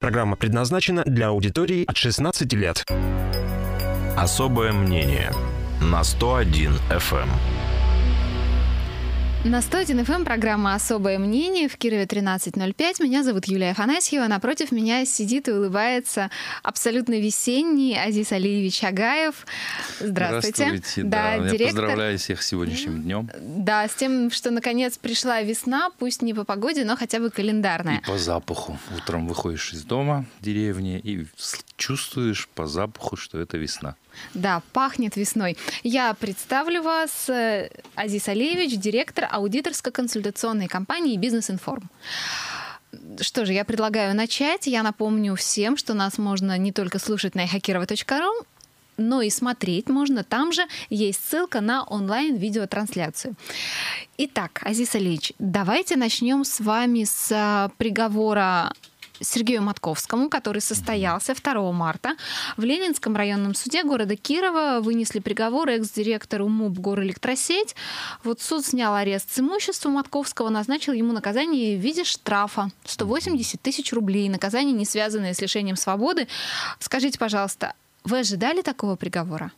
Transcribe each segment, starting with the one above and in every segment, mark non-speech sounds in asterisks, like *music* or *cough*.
Программа предназначена для аудитории от 16 лет. Особое мнение на 101 FM. На 101 FM эм программа «Особое мнение» в Кирове 13.05. Меня зовут Юлия Афанасьева. Напротив меня сидит и улыбается абсолютно весенний Азиз Алиевич Агаев. Здравствуйте. Здравствуйте. Да, да директор... я поздравляю всех с сегодняшним днем. Да, с тем, что наконец пришла весна, пусть не по погоде, но хотя бы календарная. И по запаху. Утром выходишь из дома, деревни, и чувствуешь по запаху, что это весна. Да, пахнет весной. Я представлю вас э, Азиз Алиевич, директор аудиторско-консультационной компании «Бизнес-информ». Что же, я предлагаю начать. Я напомню всем, что нас можно не только слушать на ehakirova.ru, но и смотреть можно. Там же есть ссылка на онлайн-видеотрансляцию. Итак, Азиз Алиевич, давайте начнем с вами с э, приговора Сергею Матковскому, который состоялся 2 марта. В Ленинском районном суде города Кирова вынесли приговор экс-директору МУП «Горэлектросеть». Вот суд снял арест с имущества Матковского, назначил ему наказание в виде штрафа 180 тысяч рублей. Наказание, не связанное с лишением свободы. Скажите, пожалуйста, вы ожидали такого приговора?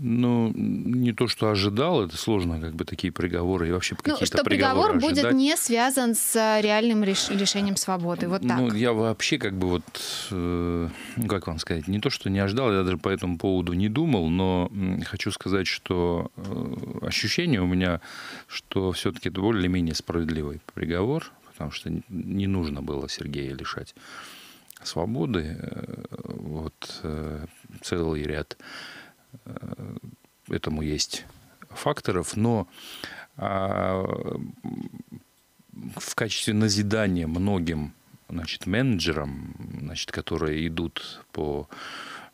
Ну, не то, что ожидал, это сложно, как бы такие приговоры и вообще ну, какие-то что приговор ожидать. будет не связан с э, реальным реш- лишением свободы, вот ну, так. Ну, я вообще как бы вот, э, как вам сказать, не то, что не ожидал, я даже по этому поводу не думал, но хочу сказать, что э, ощущение у меня, что все-таки это более-менее справедливый приговор, потому что не нужно было Сергея лишать свободы, э, вот целый ряд Э, этому есть факторов, но а, в качестве назидания многим значит, менеджерам, значит, которые идут по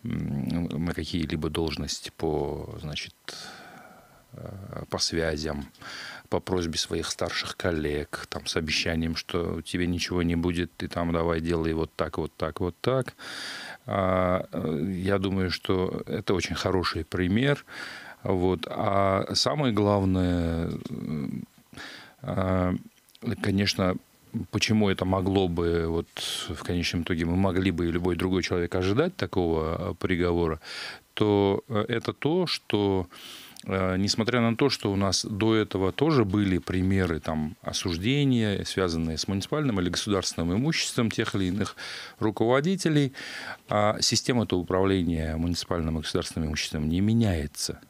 на какие-либо должности по, значит, э, по связям, по просьбе своих старших коллег, там, с обещанием, что тебе ничего не будет, ты там давай делай вот так, вот так, вот так. А, э, я думаю, что это очень хороший пример. Вот. А самое главное, э, э, конечно, почему это могло бы, вот в конечном итоге мы могли бы и любой другой человек ожидать такого приговора, то это то, что Э, несмотря на то, что у нас до этого тоже были примеры там, осуждения, связанные с муниципальным или государственным имуществом тех или иных руководителей, а система-то управления муниципальным и государственным имуществом не меняется.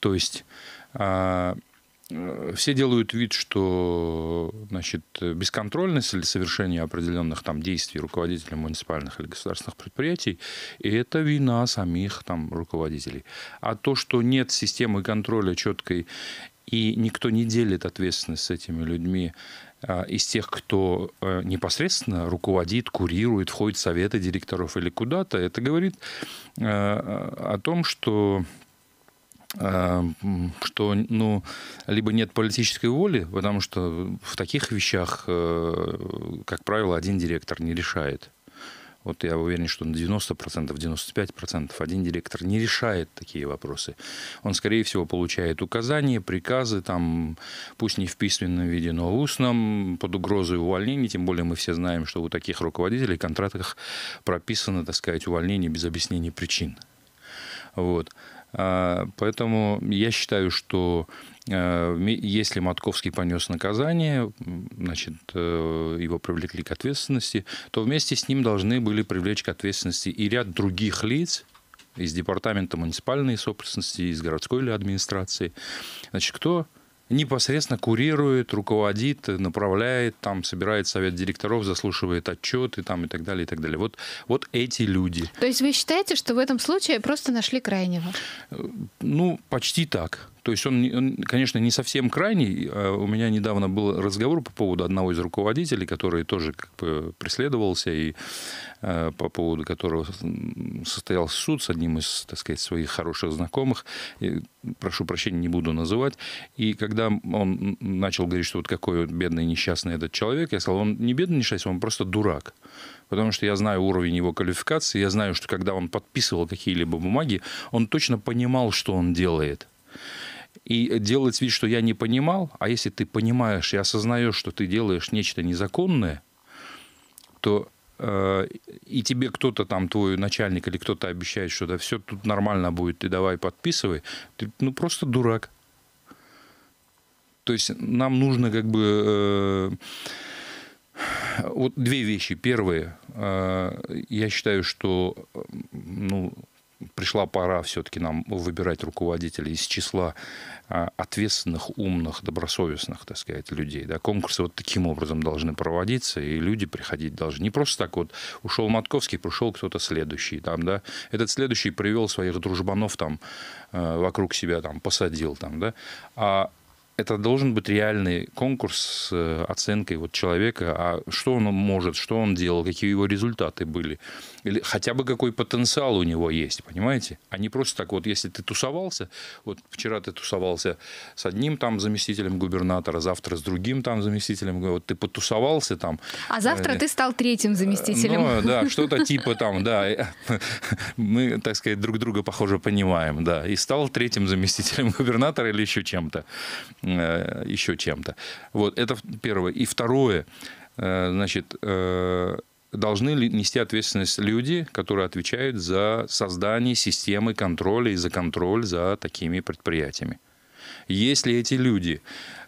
То есть а, Э, все делают вид, что значит, бесконтрольность совершение определенных там, действий руководителей муниципальных или государственных предприятий – это вина самих там, руководителей. А то, что нет системы контроля четкой и никто не делит ответственность с этими людьми э, из тех, кто э, непосредственно руководит, курирует, входит в советы директоров или куда-то, это говорит о том, что Эм, что ну, либо нет политической воли, потому что в таких вещах, э, как правило, один директор не решает. Вот я уверен, что на 90%, 95% один директор не решает такие вопросы. Он, скорее всего, получает указания, приказы, там, пусть не в письменном виде, но в устном, под угрозой увольнения. Тем более мы все знаем, что у таких руководителей в контрактах прописано, так сказать, увольнение без объяснения причин. Вот. А, поэтому я считаю, что э, если Матковский понес наказание, значит, э, его привлекли к ответственности, то вместе с ним должны были привлечь к ответственности и ряд других лиц, из департамента муниципальной собственности, из городской или администрации. Значит, кто непосредственно курирует, руководит, направляет, там собирает совет директоров, заслушивает отчеты там и так далее, и так далее. Вот, вот эти люди. То есть вы считаете, что в этом случае просто нашли крайнего? Э, ну, почти так. То есть он, он конечно, не совсем крайний. А у меня недавно был разговор по поводу одного из руководителей, который тоже как бы преследовался, и э, по поводу которого состоялся суд с одним из, так сказать, своих хороших знакомых. И, прошу прощения, не буду называть. И когда он начал говорить, что вот какой бедный несчастный этот человек, я сказал, он не бедный несчастный, он просто дурак потому что я знаю уровень его квалификации, я знаю, что когда он подписывал какие-либо бумаги, он точно понимал, что он делает и делать вид, что я не понимал, а если ты понимаешь и осознаешь, что ты делаешь нечто незаконное, то э, и тебе кто-то там, твой начальник или кто-то обещает, что да все тут нормально будет, ты давай подписывай, ты ну просто дурак. То есть нам нужно как бы... Э, вот две вещи. Первое, э, я считаю, что э, ну, пришла пора все-таки нам выбирать руководителей из числа а, ответственных, умных, добросовестных, так сказать, людей. Да, конкурсы вот таким образом должны проводиться, и люди приходить должны. Не просто так вот ушел Матковский, пришел кто-то следующий. Там, да, этот следующий привел своих дружбанов там, э, вокруг себя, там, посадил. Там, да, а это должен быть реальный конкурс с э, оценкой вот человека, а что он может, что он делал, какие его результаты были или хотя бы какой потенциал у него есть, понимаете? А не просто так вот, если ты тусовался, вот вчера ты тусовался с одним там заместителем губернатора, завтра с другим там заместителем, вот ты потусовался там. А завтра э, ты стал третьим э, заместителем. Ну, да, *laughs* что-то типа там, да, э, мы, так сказать, друг друга, похоже, понимаем, да, и стал третьим заместителем губернатора или еще чем-то, э, еще чем-то. Вот, это первое. И второе, значит, должны нести ответственность люди, которые отвечают за создание системы контроля и за контроль за такими предприятиями. Если эти люди,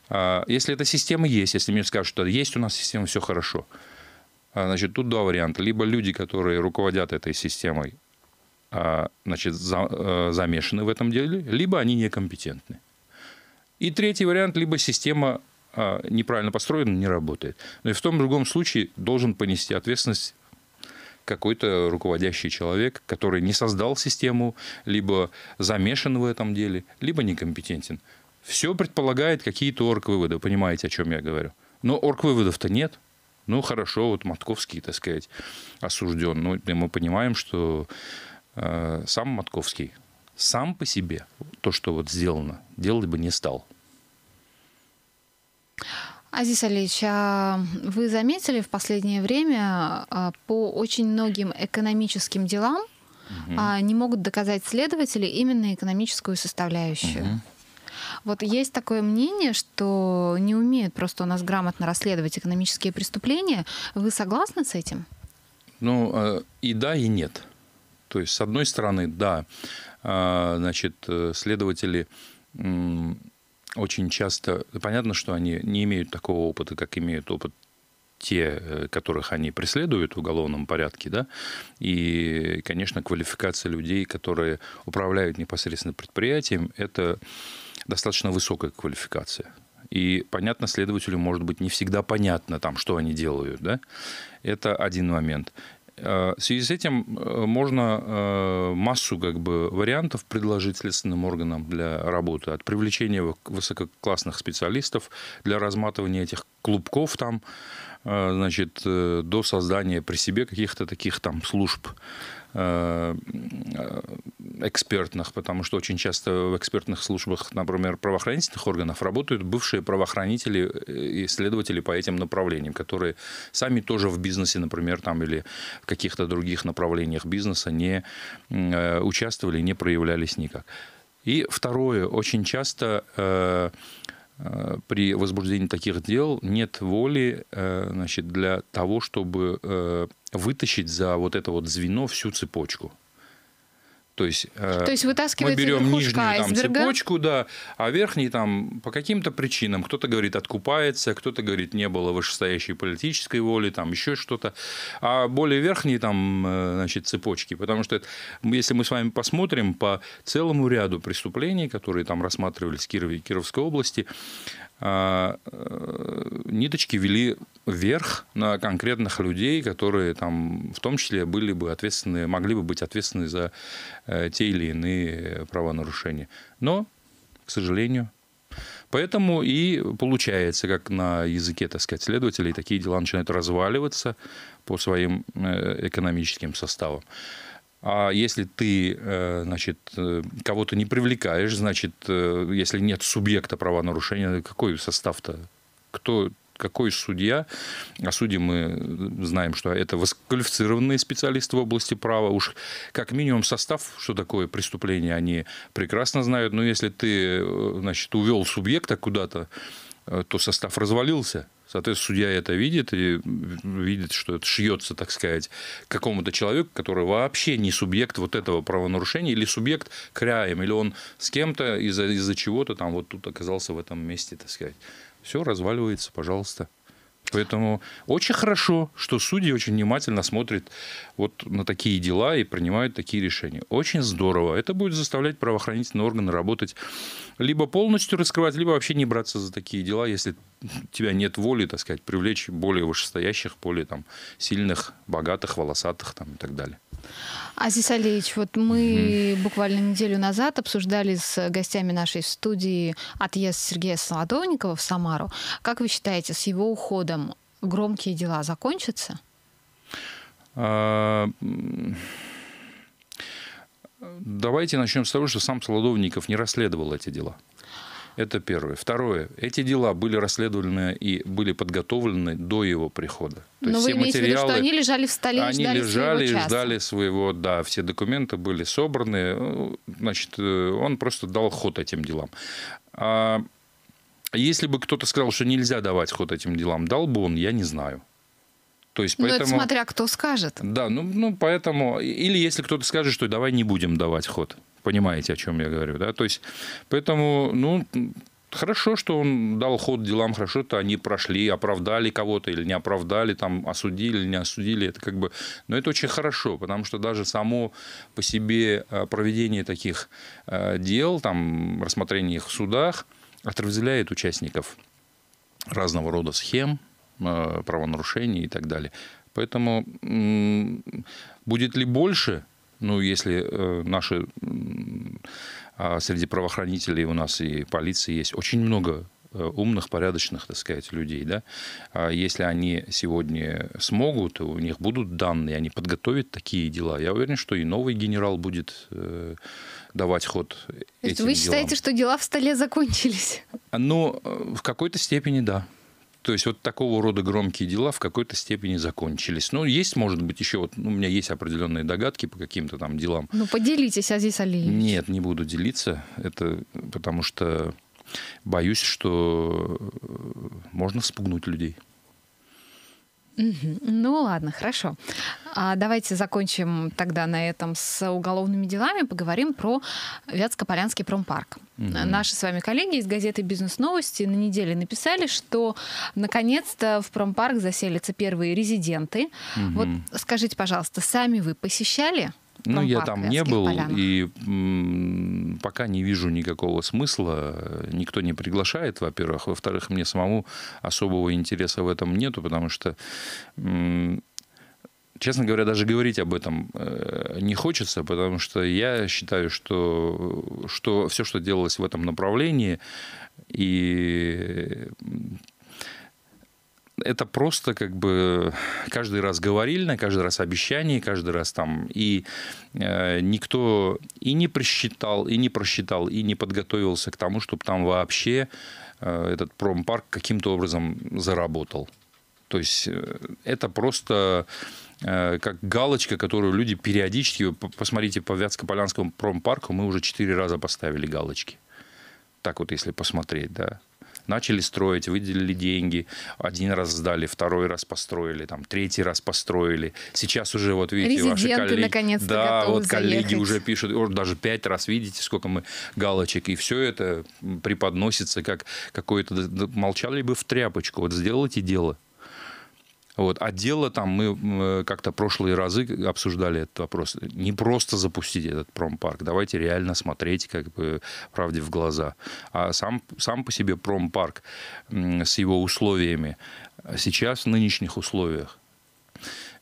а, если эта система есть, если мне скажут, что есть у нас система, все хорошо, а, значит, тут два варианта. Либо люди, которые руководят этой системой, а, значит, замешаны в этом деле, либо они некомпетентны. И третий вариант, либо система а, неправильно построен, не работает. Но ну и в том и другом случае должен понести ответственность какой-то руководящий человек, который не создал систему, либо замешан в этом деле, либо некомпетентен. Все предполагает какие-то орг-выводы, понимаете, о чем я говорю. Но орг-выводов-то нет. Ну, хорошо, вот Матковский, так сказать, осужден. Но ну, мы понимаем, что э, сам Матковский сам по себе то, что вот сделано, делать бы не стал. Азиз Алич, а вы заметили в последнее время а, по очень многим экономическим делам угу. не могут доказать следователи именно экономическую составляющую? Угу. Вот есть такое мнение, что не умеют просто у нас грамотно расследовать экономические преступления. Вы согласны с этим? Ну, а, и да, и нет. То есть, с одной стороны, да, значит, э, следователи очень часто, понятно, что они не имеют такого опыта, как имеют опыт те, э, которых они преследуют в уголовном порядке, да, и, конечно, квалификация людей, которые управляют непосредственно предприятием, это достаточно высокая квалификация. И понятно следователю, может быть, не всегда понятно там, что они делают, да. Это один момент. А, в связи с этим э, можно э, массу как бы, вариантов предложить следственным органам для работы. От привлечения высококлассных специалистов для разматывания этих клубков там, э, значит, до создания при себе каких-то таких там служб Э, экспертных, потому что очень часто в экспертных службах, например, правоохранительных органов работают бывшие правоохранители э, и следователи по этим направлениям, которые сами тоже в бизнесе, например, там или в каких-то других направлениях бизнеса не э, участвовали, не проявлялись никак. И второе, очень часто Э, при возбуждении таких дел нет воли э, значит, для того, чтобы э, вытащить за вот это вот звено всю цепочку. То есть, э, То есть мы берем нижнюю там, цепочку, да, а верхний там по каким-то причинам. Кто-то говорит откупается, кто-то говорит не было вышестоящей политической воли, там еще что-то. А более верхние там, э, значит, цепочки. Потому что это, если мы с вами посмотрим по целому ряду преступлений, которые там рассматривались в Кирове и Кировской области, а, э, ниточки вели вверх на конкретных людей, которые там в том числе были бы ответственны, могли бы быть ответственны за э, те или иные правонарушения. Но, к сожалению, Поэтому и получается, как на языке, так сказать, следователей, такие дела начинают разваливаться по своим э, экономическим составам. А если ты, э, значит, э, кого-то не привлекаешь, значит, э, если нет субъекта правонарушения, какой состав-то? Кто, какой судья, а судьи мы знаем, что это восквалифицированные специалисты в области права, уж как минимум состав, что такое преступление, они прекрасно знают, но если ты, значит, увел субъекта куда-то, Э, то состав развалился. Соответственно, судья это видит и видит, что это шьется, так сказать, какому-то человеку, который вообще не субъект вот этого правонарушения, или субъект краем, или он с кем-то из-за из, из чего-то там вот тут оказался в этом месте, так сказать. Все разваливается, пожалуйста. Поэтому очень хорошо, что судьи очень внимательно смотрят вот на такие дела и принимают такие решения. Очень здорово. Это будет заставлять правоохранительные органы работать либо полностью раскрывать, либо вообще не браться за такие дела, если тебя нет воли, так сказать, привлечь более вышестоящих, более там сильных, богатых, волосатых там и так далее. Азиз Алиевич, вот мы mm-hmm. буквально неделю назад обсуждали с гостями нашей студии отъезд Сергея Солодовникова в Самару. Как вы считаете, с его уходом громкие дела закончатся? А, Давайте начнем с того, что сам Солодовников не расследовал эти дела. Это первое. Второе. Эти дела были расследованы и были подготовлены до его прихода. То Но есть вы все материалы, в виду, что они лежали в столе они и ждали лежали своего и ждали своего, да, все документы были собраны. Значит, э, он просто дал ход этим делам. А если бы кто-то сказал, что нельзя давать ход этим делам, дал бы он, я не знаю. То есть, ну, поэтому... Но это смотря кто скажет. Да, ну, ну поэтому... Или если кто-то скажет, что давай не будем давать ход. Понимаете, о чем я говорю, да? То есть, поэтому, ну, хорошо, что он дал ход делам, хорошо, что они прошли, оправдали кого-то или не оправдали, там, осудили или не осудили, это как бы, но это очень хорошо, потому что даже само по себе э, проведение таких э, дел, там, рассмотрение их в судах отрезвляет участников разного рода схем, Э, правонарушений и так далее. Поэтому будет ли больше, ну, если э, наши а среди правоохранителей у нас и полиции есть очень много э, умных, порядочных, так сказать, людей, да, а если они сегодня смогут, у них будут данные, они подготовят такие дела, я уверен, что и новый генерал будет давать ход То этим Вы считаете, делам. что дела в столе закончились? Ну, в какой-то степени да. То есть вот такого рода громкие дела в какой-то степени закончились. Ну, есть, может быть, еще вот ну, у меня есть определенные догадки по каким-то там делам. Ну, поделитесь, Азиз Алиевич. Нет, не буду делиться. Это потому что боюсь, что э, можно спугнуть людей. Ну ладно, хорошо. А давайте закончим тогда на этом с уголовными делами. Поговорим про Вятско-Полянский промпарк. Угу. Наши с вами коллеги из газеты «Бизнес-новости» на неделе написали, что наконец-то в промпарк заселятся первые резиденты. Угу. Вот скажите, пожалуйста, сами вы посещали? Ну, я там не был, полянах. и пока не вижу никакого смысла. Никто не приглашает, во-первых. Во-вторых, мне самому особого интереса в этом нету, потому что честно говоря, даже говорить об этом э, не хочется, потому что я считаю, что, что все, что делалось в этом направлении, и это просто как бы каждый раз говорили, каждый раз обещание, каждый раз там. И э, никто и не просчитал, и не просчитал, и не подготовился к тому, чтобы там вообще э, этот промпарк каким-то образом заработал. То есть э, это просто э, как галочка, которую люди периодически... Посмотрите, по Вятско-Полянскому промпарку мы уже четыре раза поставили галочки. Так вот, если посмотреть, да начали строить, выделили деньги, один раз сдали, второй раз построили, там, третий раз построили. Сейчас уже, вот видите, Резиденты ваши коллеги... наконец да, вот заехать. уже пишут, даже пять раз, видите, сколько мы галочек. И все это преподносится как какое-то... Молчали бы в тряпочку, вот сделайте дело. Вот. А дело там, мы как-то прошлые разы обсуждали этот вопрос. Не просто запустить этот промпарк, давайте реально смотреть как бы правде в глаза. А сам, сам по себе промпарк с его условиями сейчас в нынешних условиях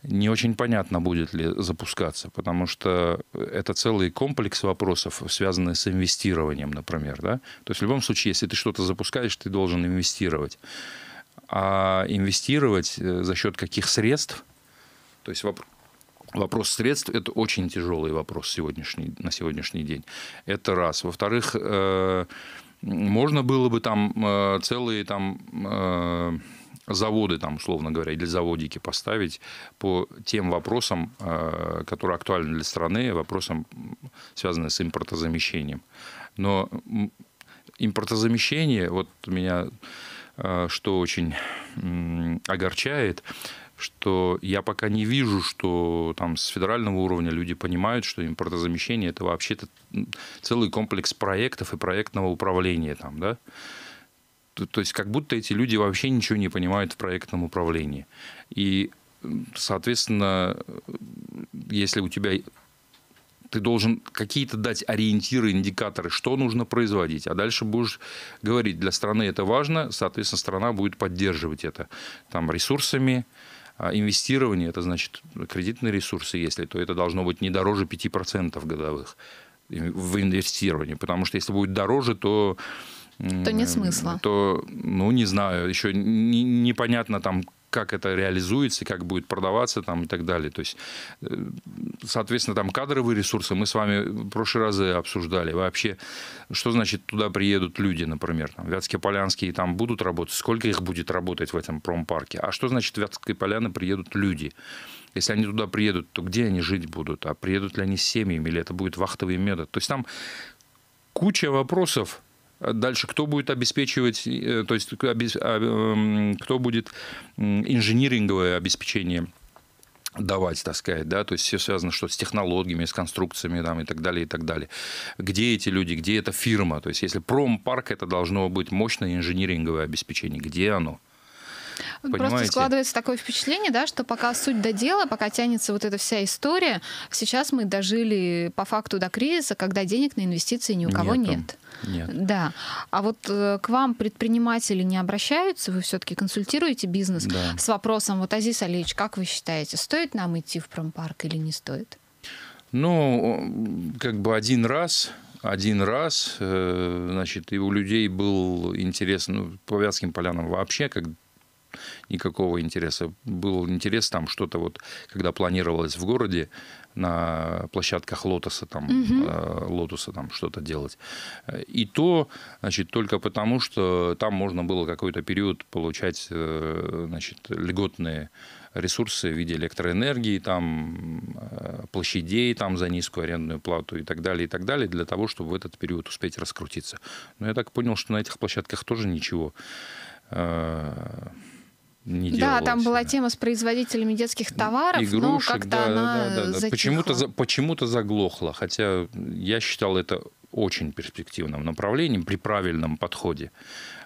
не очень понятно, будет ли запускаться, потому что это целый комплекс вопросов, связанных с инвестированием, например. Да? То есть в любом случае, если ты что-то запускаешь, ты должен инвестировать а инвестировать э, за счет каких средств. То есть вопрос, Вопрос средств – это очень тяжелый вопрос сегодняшний, на сегодняшний день. Это раз. Во-вторых, э, можно было бы там э, целые там, э, заводы, там, условно говоря, или заводики поставить по тем вопросам, э, которые актуальны для страны, вопросам, связанным с импортозамещением. Но импортозамещение, вот меня Э, что очень огорчает, что я пока не вижу, что там с федерального уровня люди понимают, что импортозамещение это вообще-то целый комплекс проектов и проектного управления там, да. То, то есть как будто эти люди вообще ничего не понимают в проектном управлении. И, соответственно, э, если у тебя ты должен какие-то дать ориентиры, индикаторы, что нужно производить. А дальше будешь говорить, для страны это важно, соответственно, страна будет поддерживать это там, ресурсами, а, инвестирование, это значит кредитные ресурсы, если, то это должно быть не дороже 5% годовых в инвестировании. Потому что если будет дороже, то то нет смысла. То, ну, не знаю, еще непонятно там, как это реализуется, как будет продаваться там, и так далее. То есть, э, соответственно, там кадровые ресурсы мы с вами в прошлые разы обсуждали. Вообще, что значит туда приедут люди, например, там, Вятские Полянские там будут работать, сколько их будет работать в этом промпарке? А что значит Вятские Поляны приедут люди? Если они туда приедут, то где они жить будут? А приедут ли они с семьями, или это будет вахтовый метод? То есть там куча вопросов, Дальше кто будет обеспечивать, э, то есть а, эм, кто будет инжиниринговое обеспечение давать, так сказать, да, то есть все связано что с технологиями, с конструкциями там, и так далее, и так далее. Где эти люди, где эта фирма? То есть если промпарк, это должно быть мощное инжиниринговое обеспечение. Где оно? Понимаете? Просто складывается такое впечатление, да, что пока суть до дела, пока тянется вот эта вся история, сейчас мы дожили по факту до кризиса, когда денег на инвестиции ни у кого нет. Нет. Да. А вот э, к вам предприниматели не обращаются, вы все-таки консультируете бизнес да. с вопросом, вот, Азиз Алиевич, как вы считаете, стоит нам идти в промпарк или не стоит? Ну, как бы один раз один раз, э, значит, и у людей был интерес ну, по Вятским полянам вообще, как никакого интереса. Был интерес там что-то вот, когда планировалось в городе на площадках лотоса там, угу. э, лотоса там что-то делать. И то, значит, только потому, что там можно было какой-то период получать, э, значит, льготные ресурсы в виде электроэнергии, там, э, площадей там, за низкую арендную плату и так далее, и так далее, для того, чтобы в этот период успеть раскрутиться. Но я так понял, что на этих площадках тоже ничего э, не делалось. Да, там была тема с производителями детских товаров, Игрушек, но как-то да, она да, да, да. Почему-то, почему-то заглохла, хотя я считал это очень перспективным направлением при правильном подходе.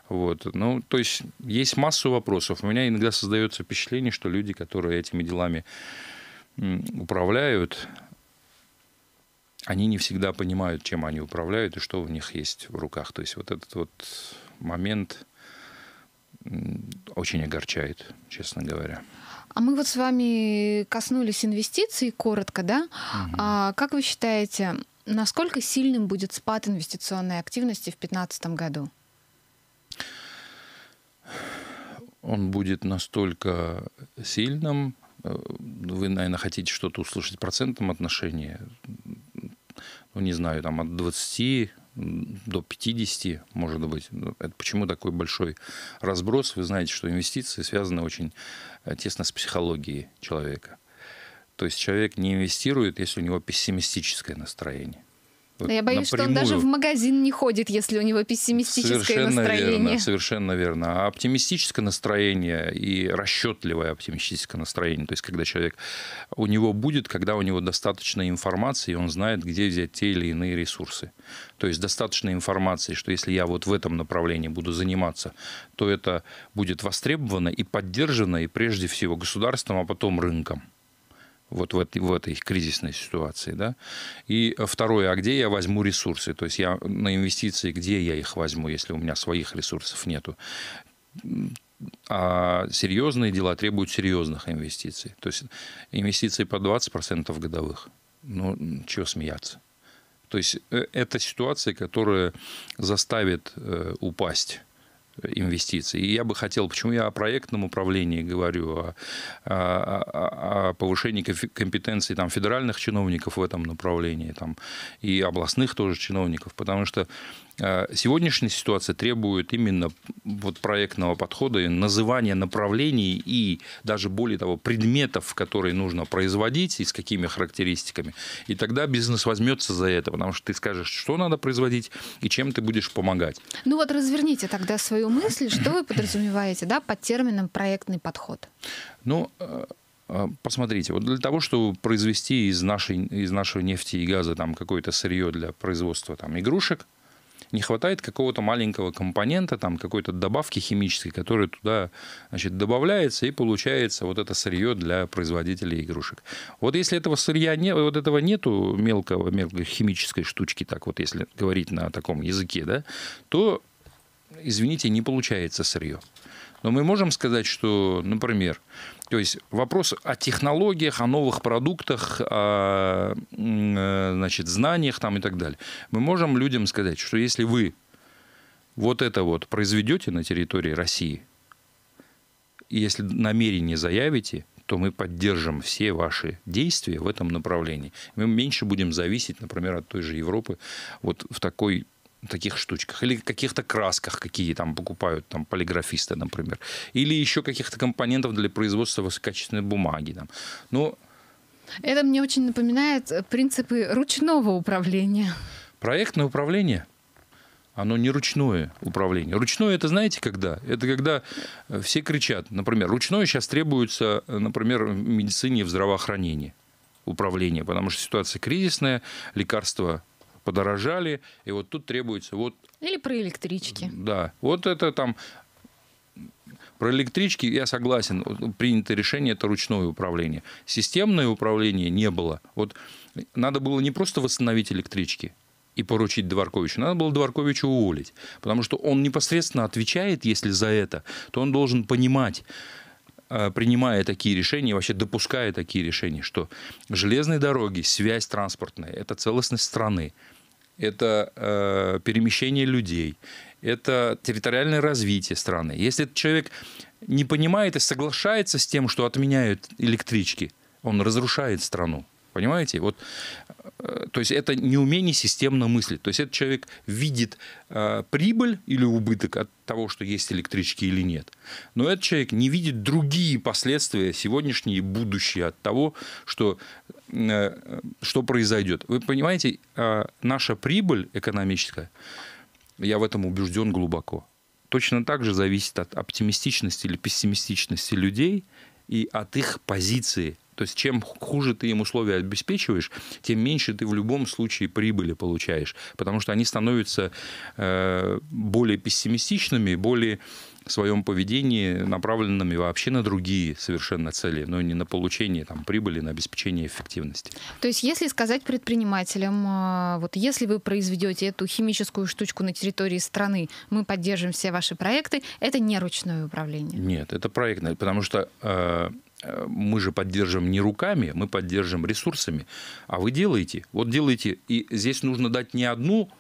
Вот. Ну, то есть есть массу вопросов. У меня иногда создается впечатление, что люди, которые этими делами управляют, они не всегда понимают, чем они управляют и что у них есть в руках. То есть вот этот вот момент очень огорчает, честно говоря. А мы вот с вами коснулись инвестиций коротко, да? Угу. А, как вы считаете, насколько сильным будет спад инвестиционной активности в 2015 году? Он будет настолько сильным, э, вы, наверное, хотите что-то услышать в процентном отношении, ну, не знаю, там от 20 до 50, может быть. Ну, это почему такой большой разброс? Вы знаете, что инвестиции связаны очень э, тесно с психологией человека. То есть человек не инвестирует, если у него пессимистическое настроение я боюсь, напрямую... что он даже в магазин не ходит, если у него пессимистическое совершенно настроение. Верно, совершенно верно. А оптимистическое настроение и расчетливое оптимистическое настроение, то есть когда человек, у него будет, когда у него достаточно информации, и он знает, где взять те или иные ресурсы. То есть достаточно информации, что если я вот в этом направлении буду заниматься, то это будет востребовано и поддержано, и прежде всего государством, а потом рынком вот в этой, в этой кризисной ситуации. Да? И второе, а где я возьму ресурсы? То есть я на инвестиции, где я их возьму, если у меня своих ресурсов нету? а серьезные дела требуют серьезных инвестиций. То есть инвестиции по 20% годовых. Ну, чего смеяться. То есть э, это ситуация, которая заставит э, упасть инвестиций. И я бы хотел, почему я о проектном управлении говорю, о, о, о повышении компетенции там, федеральных чиновников в этом направлении там, и областных тоже чиновников, потому что Э, сегодняшняя ситуация требует именно вот проектного подхода и называния направлений и даже более того предметов, которые нужно производить и с какими характеристиками. И тогда бизнес возьмется за это, потому что ты скажешь, что надо производить и чем ты будешь помогать. Ну вот разверните тогда свою мысль, что вы подразумеваете да, под термином проектный подход. Ну, э, э, Посмотрите, вот для того, чтобы произвести из нашей, из нашего нефти и газа там какое-то сырье для производства там игрушек, не хватает какого-то маленького компонента, там какой-то добавки химической, которая туда значит, добавляется, и получается вот это сырье для производителей игрушек. Вот если этого сырья не, вот этого нету мелкого, мелкой химической штучки, так вот если говорить на таком языке, да, то, извините, не получается сырье. Но мы можем сказать, что, например, то есть вопрос о технологиях, о новых продуктах, о э, значит, знаниях там и так далее. Мы можем людям сказать, что если вы вот это вот произведете на территории России, если намерение заявите, то мы поддержим все ваши действия в этом направлении. Мы меньше будем зависеть, например, от той же Европы вот в такой таких штучках, или каких-то красках, какие там покупают там, полиграфисты, например, или еще каких-то компонентов для производства высококачественной бумаги. Там. Но... Ну, это мне очень напоминает э, принципы ручного управления. Проектное управление оно не ручное управление. Ручное это знаете когда? Это когда э, все кричат, например, ручное сейчас требуется, э, например, в медицине, в здравоохранении управление, потому что ситуация кризисная, лекарства подорожали, и вот тут требуется вот... Или про электрички. Да, вот это там... Про электрички я согласен, принято решение это ручное управление. Системное управление не было. Вот надо было не просто восстановить электрички, и поручить Дворковичу. Надо было Дворковичу уволить, потому что он непосредственно отвечает, если за это, то он должен понимать, э, принимая такие решения, вообще допуская такие решения, что железные дороги, связь транспортная – это целостность страны это э, перемещение людей, это территориальное развитие страны. Если этот человек не понимает и соглашается с тем, что отменяют электрички, он разрушает страну. Понимаете? Вот, э, то есть это неумение системно мыслить. То есть этот человек видит э, прибыль или убыток от того, что есть электрички или нет. Но этот человек не видит другие последствия, сегодняшние и будущие от того, что, э, что произойдет. Вы понимаете, э, наша прибыль экономическая, я в этом убежден глубоко, точно так же зависит от оптимистичности или пессимистичности людей и от их позиции то есть чем хуже ты им условия обеспечиваешь, тем меньше ты в любом случае прибыли получаешь, потому что они становятся э, более пессимистичными, более в своем поведении направленными вообще на другие совершенно цели, но не на получение там, прибыли, на обеспечение эффективности. То есть если сказать предпринимателям, э, вот если вы произведете эту химическую штучку на территории страны, мы поддержим все ваши проекты, это не ручное управление? Нет, это проектное, потому что э, Э, мы же поддерживаем не руками, мы поддерживаем ресурсами. А вы делаете. Вот делаете. И здесь нужно дать не одну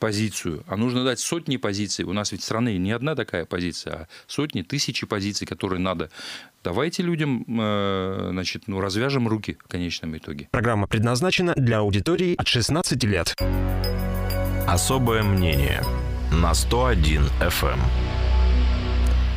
позицию, а нужно дать сотни позиций. У нас ведь в стране не одна такая позиция, а сотни, тысячи позиций, которые надо. Давайте людям, э, значит, ну, развяжем руки в конечном итоге. Программа предназначена для аудитории от 16 лет. Особое мнение на 101 FM.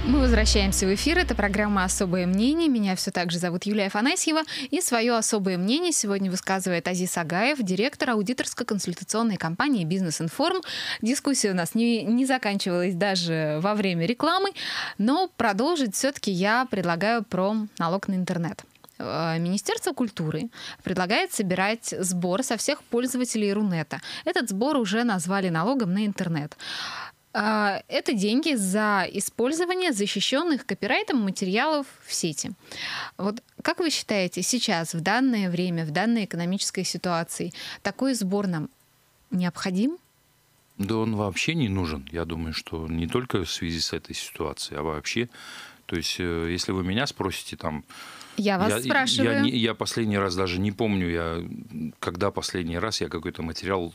Мы возвращаемся в эфир. Это программа «Особое мнение». Меня все так же зовут Юлия Афанасьева. И свое особое мнение сегодня высказывает Азиз Агаев, директор аудиторско-консультационной компании «Бизнес Информ». Дискуссия у нас не, не заканчивалась даже во время рекламы, но продолжить все-таки я предлагаю про налог на интернет. Э, Министерство культуры предлагает собирать сбор со всех пользователей Рунета. Этот сбор уже назвали налогом на интернет. А, это деньги за использование защищенных копирайтом материалов в сети. Вот как вы считаете, сейчас, в данное время, в данной экономической ситуации, такой сбор нам необходим? Да он вообще не нужен. Я думаю, что не только в связи с этой ситуацией, а вообще. То есть, э, если вы меня спросите, там... Я вас я, спрашиваю. Я, я, я последний раз даже не помню, я, когда последний раз я какой-то материал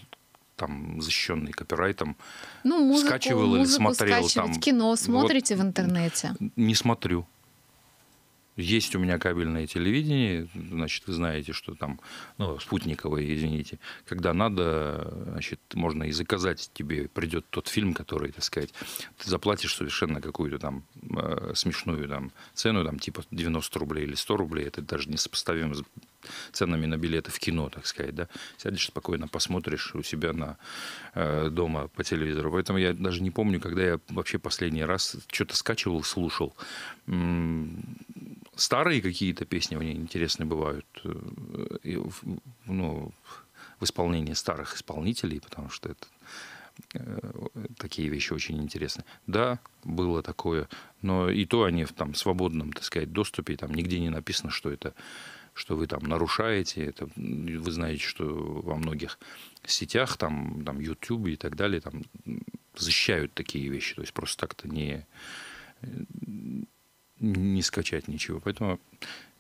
там защищенный копирайтом, ну, музыку, скачивал музыку или смотрел там. кино смотрите вот, в интернете? Не смотрю. Есть у меня кабельное телевидение, значит, вы знаете, что там, ну, спутниковое, извините. Когда надо, значит, можно и заказать, тебе придет тот фильм, который, так сказать, ты заплатишь совершенно какую-то там э, смешную там цену, там, типа 90 рублей или 100 рублей, это даже не сопоставимо ценами на билеты в кино, так сказать, да, сядешь спокойно, посмотришь у себя на э, дома по телевизору. Поэтому я даже не помню, когда я вообще последний раз что-то скачивал, слушал. Старые какие-то песни мне интересны бывают. Э, и, ну, в исполнении старых исполнителей, потому что это э, такие вещи очень интересны. Да, было такое, но и то они в там свободном, так сказать, доступе, там нигде не написано, что это что вы там нарушаете, это, вы знаете, что во многих сетях, там, там YouTube и так далее, там защищают такие вещи, то есть просто так-то не, не скачать ничего. Поэтому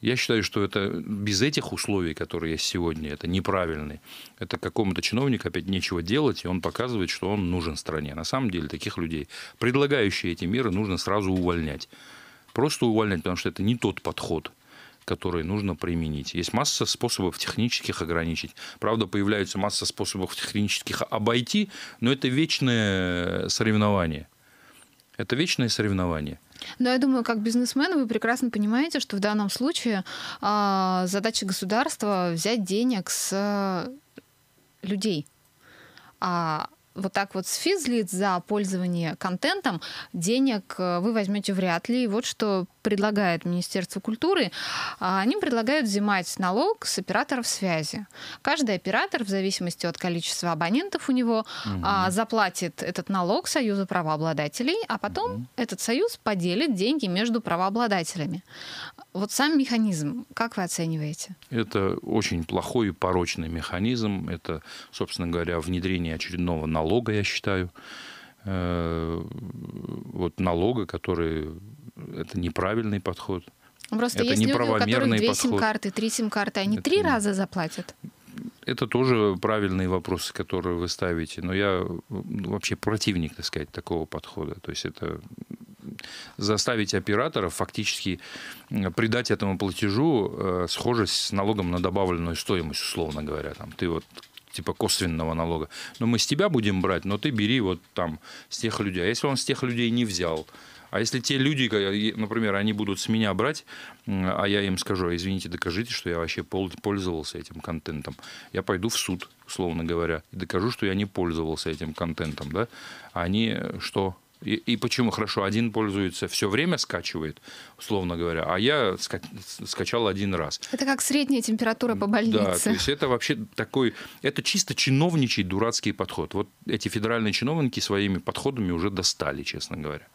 я считаю, что это без этих условий, которые есть сегодня, это неправильный. Это какому-то чиновнику опять нечего делать, и он показывает, что он нужен стране. На самом деле таких людей, предлагающие эти меры, нужно сразу увольнять. Просто увольнять, потому что это не тот подход которые нужно применить. Есть масса способов технических ограничить. Правда, появляются масса способов технических обойти, но это вечное соревнование. Это вечное соревнование. Но я думаю, как бизнесмен вы прекрасно понимаете, что в данном случае э, задача государства взять денег с э, людей. А вот так вот сфизлит за пользование контентом, денег э, вы возьмете вряд ли. И вот что предлагает Министерство культуры. А, они предлагают взимать налог с операторов связи. Каждый оператор, в зависимости от количества абонентов у него, угу. заплатит этот налог Союзу правообладателей, а потом угу. этот союз поделит деньги между правообладателями. Вот сам механизм, как вы оцениваете? Это очень плохой и порочный механизм. Это, собственно говоря, внедрение очередного налога налога, я считаю, э, вот налога, который это неправильный подход. Просто это есть неправомерный люди, у которых две подход. сим-карты, три сим-карты, они это... три раза заплатят? Это тоже правильные вопросы, которые вы ставите, но я ну, вообще противник, так сказать, такого подхода. То есть это заставить операторов фактически придать этому платежу э, схожесть с налогом на добавленную стоимость, условно говоря. Там, ты вот типа косвенного налога. Но «Ну, мы с тебя будем брать, но ты бери вот там с тех людей. А если он с тех людей не взял, а если те люди, например, они будут с меня брать, а я им скажу, «А, извините, докажите, что я вообще пользовался этим контентом, я пойду в суд, условно говоря, и докажу, что я не пользовался этим контентом, да? А Они что? И, и почему хорошо, один пользуется все время, скачивает, условно говоря, а я ска скачал один раз. Это как средняя температура по больнице. Да, то есть это вообще такой, это чисто чиновничий дурацкий подход. Вот эти федеральные чиновники своими подходами уже достали, честно говоря.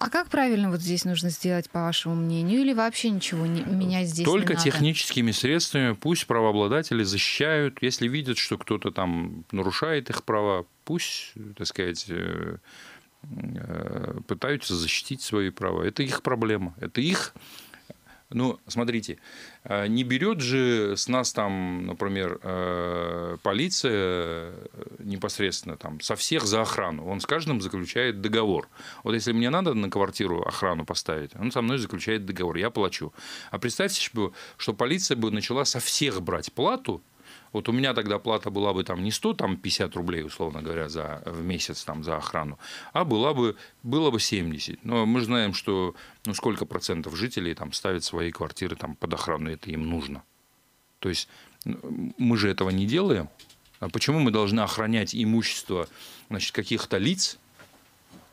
А как правильно вот здесь нужно сделать, по вашему мнению, или вообще ничего не, э, менять здесь Только не надо? техническими средствами пусть правообладатели защищают, если видят, что кто-то там нарушает их права, пусть, так сказать, э, э, пытаются защитить свои права. Это их проблема, это их... Ну, смотрите, Э, не берет же с нас там, например, э, полиция э, непосредственно там со всех за охрану. Он с каждым заключает договор. Вот если мне надо на квартиру охрану поставить, он со мной заключает договор, я плачу. А представьте себе, что полиция бы начала со всех брать плату вот у меня тогда плата была бы там не 100, там 50 рублей, условно говоря, за, в месяц там, за охрану, а была бы, было бы 70. Но мы знаем, что ну, сколько процентов жителей там, ставят свои квартиры там, под охрану, это им нужно. То есть мы же этого не делаем. А почему мы должны охранять имущество значит, каких-то лиц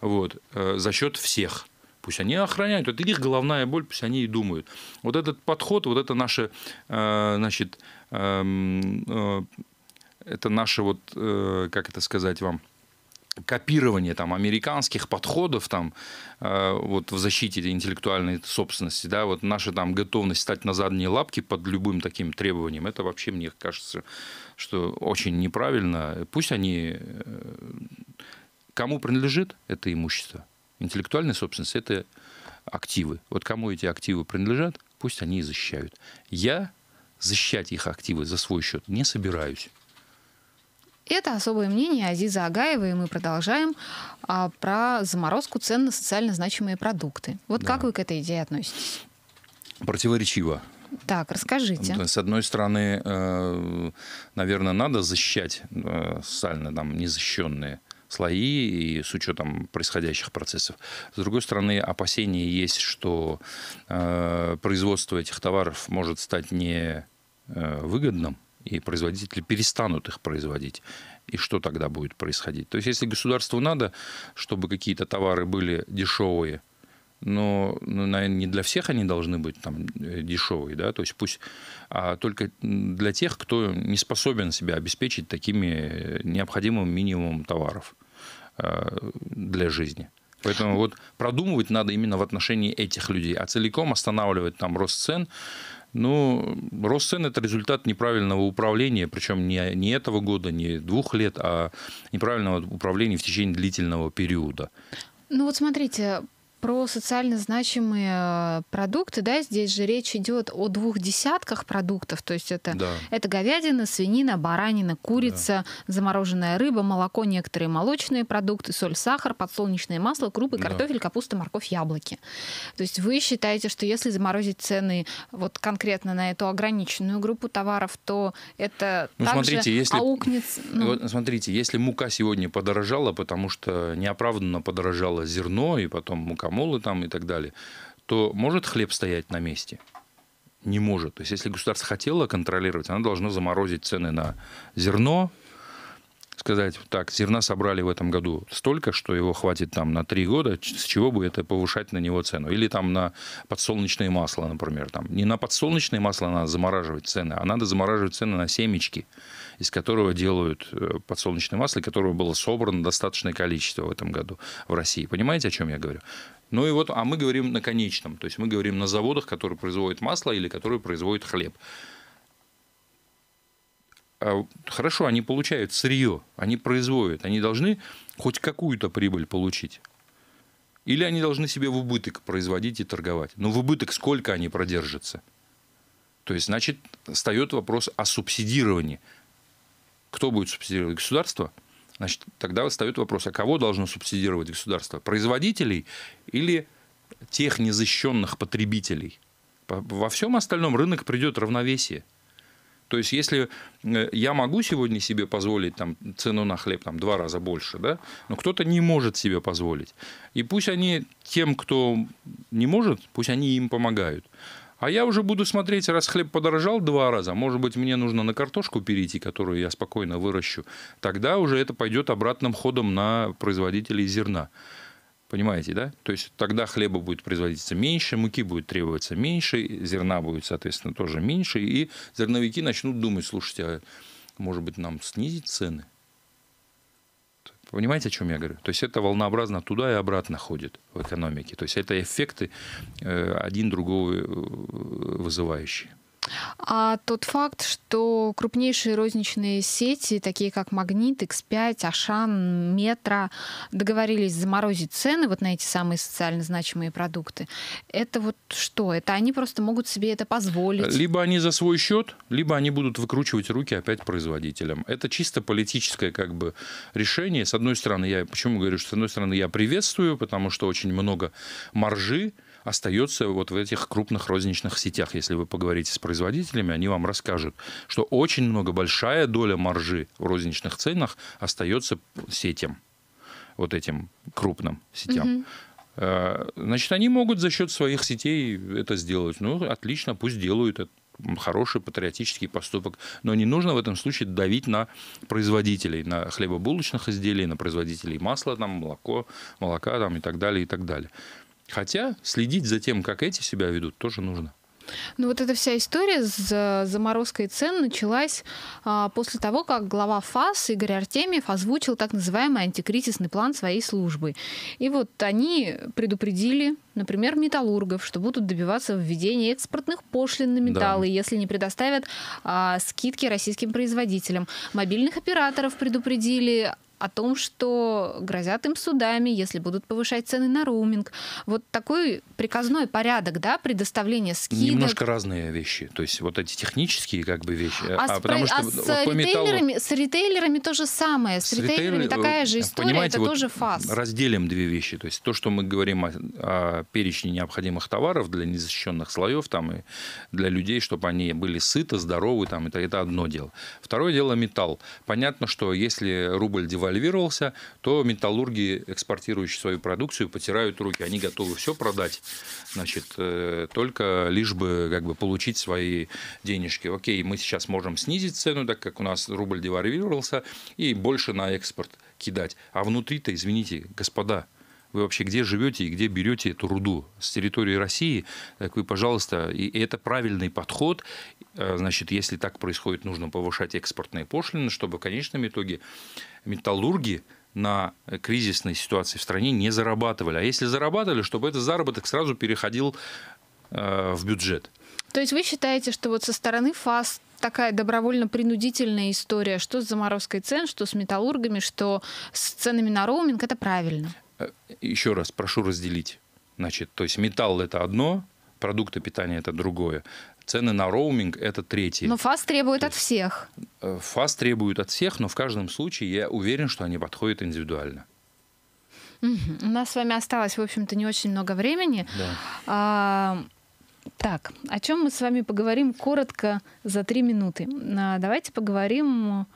вот, э, за счет всех? Пусть они охраняют, это их головная боль, пусть они и думают. Вот этот подход, вот это наше э, значит, Эм, э, это наше вот, э, как это сказать вам, копирование там американских подходов там э, вот в защите интеллектуальной собственности, да, вот наша там готовность стать на задние лапки под любым таким требованием, это вообще мне кажется, что очень неправильно. Пусть они кому принадлежит это имущество, интеллектуальная собственность это активы. Вот кому эти активы принадлежат, пусть они и защищают. Я защищать их активы за свой счет не собираюсь. Это особое мнение Азиза Агаева, и мы продолжаем а, про заморозку цен на социально значимые продукты. Вот да. как вы к этой идее относитесь? Противоречиво. Так, расскажите. С одной стороны, э, наверное, надо защищать э, социально там незащищенные слои и с учетом происходящих процессов. С другой стороны, опасения есть, что э, производство этих товаров может стать невыгодным э, и производители перестанут их производить. И что тогда будет происходить? То есть, если государству надо, чтобы какие-то товары были дешевые, но, ну, наверное, не для всех они должны быть там э, дешевые, да, то есть пусть, а только для тех, кто не способен себя обеспечить такими э, необходимым минимумом товаров э, для жизни. Поэтому вот продумывать надо именно в отношении этих людей, а целиком останавливать там рост цен, ну, рост цен – это результат неправильного управления, причем не, не этого года, не двух лет, а неправильного управления в течение длительного периода. Ну вот смотрите, про социально значимые э, продукты, да, здесь же речь идет о двух десятках продуктов, то есть это, да. это говядина, свинина, баранина, курица, да. замороженная рыба, молоко, некоторые молочные продукты, соль, сахар, подсолнечное масло, крупы, картофель, капуста, морковь, яблоки. То есть вы считаете, что если заморозить цены вот конкретно на эту ограниченную группу товаров, то это ну, также смотрите, если, аукнет... Ну... Вот, смотрите, если мука сегодня подорожала, потому что неоправданно подорожало зерно и потом мука комсомола там и так далее, то может хлеб стоять на месте? Не может. То есть, если государство хотело контролировать, оно должно заморозить цены на зерно, сказать, так, зерна собрали в этом году столько, что его хватит там на три года, с чего бы это повышать на него цену? Или там на подсолнечное масло, например. Там. Не на подсолнечное масло надо замораживать цены, а надо замораживать цены на семечки, из которого делают э, подсолнечное масло, которого было собрано достаточное количество в этом году в России. Понимаете, о чем я говорю? Ну и вот, а мы говорим на конечном, то есть мы говорим на заводах, которые производят масло или которые производят хлеб. А хорошо, они получают сырье, они производят, они должны хоть какую-то прибыль получить. Или они должны себе в убыток производить и торговать. Но ну, в убыток сколько они продержатся? То есть, значит, встает вопрос о субсидировании. Кто будет субсидировать? Государство? Значит, тогда встает вопрос, а кого должно субсидировать государство? Производителей или тех незащищенных потребителей? Во всем остальном рынок придет равновесие. То есть, если э, я могу сегодня себе позволить там, цену на хлеб там, два раза больше, да, но кто-то не может себе позволить. И пусть они тем, кто не может, пусть они им помогают. А я уже буду смотреть, раз хлеб подорожал два раза, может быть, мне нужно на картошку перейти, которую я спокойно выращу. Тогда уже это пойдет обратным ходом на производителей зерна. Понимаете, да? То есть тогда хлеба будет производиться меньше, муки будет требоваться меньше, зерна будет, соответственно, тоже меньше, и зерновики начнут думать, слушайте, а может быть, нам снизить цены? Понимаете, о чем я говорю? То есть это волнообразно туда и обратно ходит в экономике. То есть это эффекты э, один другого э, вызывающие. А тот факт, что крупнейшие розничные сети, такие как «Магнит», «X5», «Ашан», «Метро», договорились заморозить цены вот на эти самые социально значимые продукты, это вот что? Это они просто могут себе это позволить? Либо они за свой счет, либо они будут выкручивать руки опять производителям. Это чисто политическое как бы решение. С одной стороны, я почему говорю, что с одной стороны я приветствую, потому что очень много маржи, остается вот в этих крупных розничных сетях. Если вы поговорите с производителями, они вам расскажут, что очень много, большая доля маржи в розничных ценах остается сетям, вот этим крупным сетям. Э, значит, они могут за счет своих сетей это сделать. Ну, отлично, пусть делают это хороший патриотический поступок. Но не нужно в этом случае давить на производителей, на хлебобулочных изделий, на производителей масла, там, молоко, молока там, и так далее, и так далее. Хотя следить за тем, как эти себя ведут, тоже нужно. Ну вот эта вся история с э, заморозкой цен началась а, после того, как глава ФАС Игорь Артемьев озвучил так называемый антикризисный план своей службы. И вот они предупредили, например, металлургов, что будут добиваться введения экспортных пошлин на металлы, да. если не предоставят а, скидки российским производителям. Мобильных операторов предупредили о том, что грозят им судами, если будут повышать цены на роуминг. Вот такой приказной порядок, да, предоставление скидок. Немножко разные вещи. То есть вот эти технические как бы вещи. А, а, с, потому, а что, с, ритейлерами, металлу... с ритейлерами то же самое. С, с ритейлерами ритейлер... Э, такая же история, Понимаете, это вот тоже фас. Разделим две вещи. То есть то, что мы говорим о, о перечне необходимых товаров для незащищенных слоев, там, и для людей, чтобы они были сыты, здоровы, там, это, это одно дело. Второе дело металл. Понятно, что если рубль девальвируется, девальвировался, то металлурги, экспортирующие свою продукцию, потирают руки. Они готовы все продать, значит, э, только лишь бы как бы получить свои денежки. Окей, мы сейчас можем снизить цену, так как у нас рубль девальвировался, и больше на экспорт кидать. А внутри-то, извините, господа, вы вообще где живете и где берете эту руду с территории России, так вы, пожалуйста, и это правильный подход. Э, значит, если так происходит, нужно повышать экспортные пошлины, чтобы в конечном итоге металлурги на кризисной ситуации в стране не зарабатывали. А если зарабатывали, чтобы этот заработок сразу переходил э, в бюджет. То есть вы считаете, что вот со стороны ФАС такая добровольно-принудительная история, что с заморозкой цен, что с металлургами, что с ценами на роуминг, это правильно? Э, еще раз прошу разделить. Значит, то есть металл это одно, продукты питания это другое. Цены на роуминг это третье. Но ФАС требует то от всех. Э, ФАС требует от всех, но в каждом случае я уверен, что они подходят индивидуально. У нас с вами осталось, в общем-то, не очень много времени. Да. А, так, о чем мы с вами поговорим коротко за три минуты? А, давайте поговорим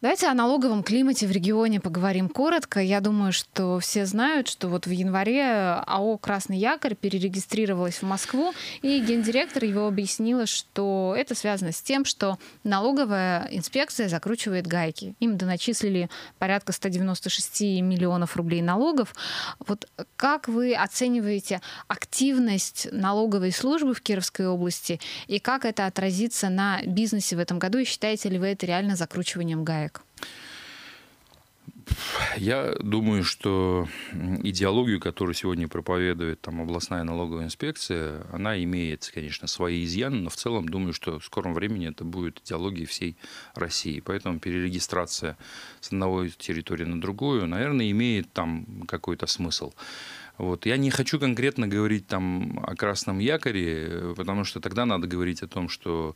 Давайте о налоговом климате в регионе поговорим коротко. Я думаю, что все знают, что вот в январе АО «Красный якорь» перерегистрировалась в Москву, и гендиректор его объяснила, что это связано с тем, что налоговая инспекция закручивает гайки. Им доначислили порядка 196 миллионов рублей налогов. Вот как вы оцениваете активность налоговой службы в Кировской области, и как это отразится на бизнесе в этом году, и считаете ли вы это реально закручиванием гаек? человек? Я думаю, что идеологию, которую сегодня проповедует там, областная налоговая инспекция, она имеет, конечно, свои изъяны, но в целом думаю, что в скором времени это будет идеология всей России. Поэтому перерегистрация с одной территории на другую, наверное, имеет там какой-то смысл. Вот. Я не хочу конкретно говорить там о красном якоре, э, потому что тогда надо говорить о том, что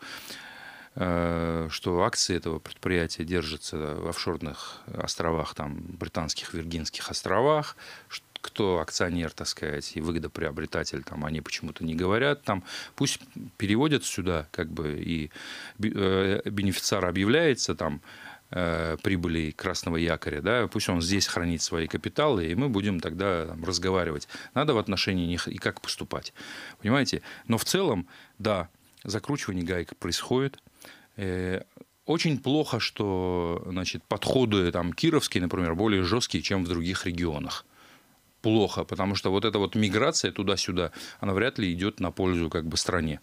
Э, что акции этого предприятия держатся в офшорных островах, там, британских, Виргинских островах, кто акционер, так сказать, и выгодоприобретатель, там, они почему-то не говорят, там, пусть переводят сюда, как бы, и э, бенефициар объявляется, там, э, прибыли красного якоря, да, пусть он здесь хранит свои капиталы, и мы будем тогда там, разговаривать, надо в отношении них и как поступать, понимаете? Но в целом, да, закручивание гаек происходит, Э, очень плохо, что значит, подходы там, кировские, например, более жесткие, чем в других регионах. Плохо, потому что вот эта вот миграция туда-сюда, она вряд ли идет на пользу как бы стране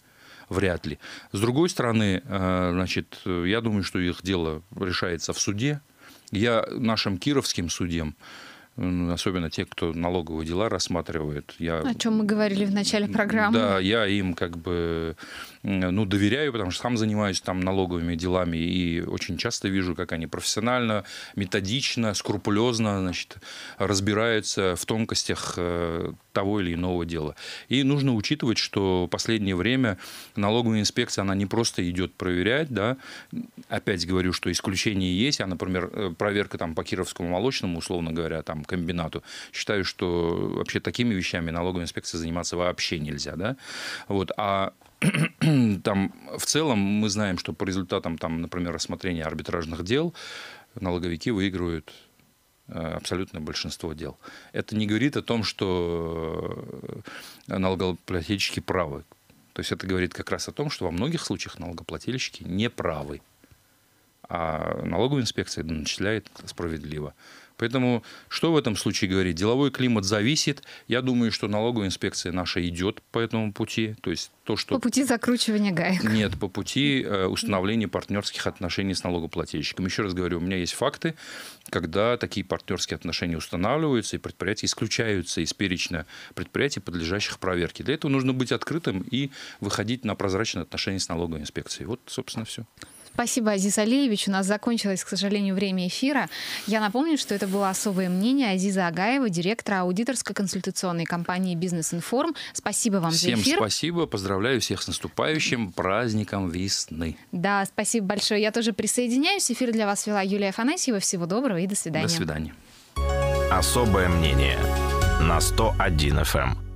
вряд ли. С другой стороны, э, значит, я думаю, что их дело решается в суде. Я нашим кировским судьям особенно те, кто налоговые дела рассматривает. Я, О чем мы говорили в начале программы. Да, я им как бы ну, доверяю, потому что сам занимаюсь там налоговыми делами и очень часто вижу, как они профессионально, методично, скрупулезно значит, разбираются в тонкостях э, того или иного дела. И нужно учитывать, что в последнее время налоговая инспекция, она не просто идет проверять, да, опять говорю, что исключения есть, а, например, э, проверка там по Кировскому молочному, условно говоря, там комбинату. Считаю, что вообще такими вещами налоговой инспекции заниматься вообще нельзя. Да? Вот. А *clears throat* там в целом мы знаем, что по результатам, там, например, рассмотрения арбитражных дел налоговики выигрывают э, абсолютное большинство дел. Это не говорит о том, что э, налогоплательщики правы. То есть это говорит как раз о том, что во многих случаях налогоплательщики не правы. А налоговая инспекция начисляет справедливо. Поэтому что в этом случае говорить? Деловой климат зависит. Я думаю, что налоговая инспекция наша идет по этому пути. То есть то, что... По пути закручивания гаек. Нет, по пути э, установления партнерских отношений с налогоплательщиком. Еще раз говорю, у меня есть факты, когда такие партнерские отношения устанавливаются, и предприятия исключаются из перечня предприятий, подлежащих проверке. Для этого нужно быть открытым и выходить на прозрачные отношения с налоговой инспекцией. Вот, собственно, все. Спасибо, Азиз Алиевич. У нас закончилось, к сожалению, время эфира. Я напомню, что это было особое мнение Азиза Агаева, директора аудиторской консультационной компании «Бизнес Информ». Спасибо вам Всем за эфир. Всем спасибо. Поздравляю всех с наступающим праздником весны. Да, спасибо большое. Я тоже присоединяюсь. Эфир для вас вела Юлия Афанасьева. Всего доброго и до свидания. До свидания. Особое мнение на 101 FM.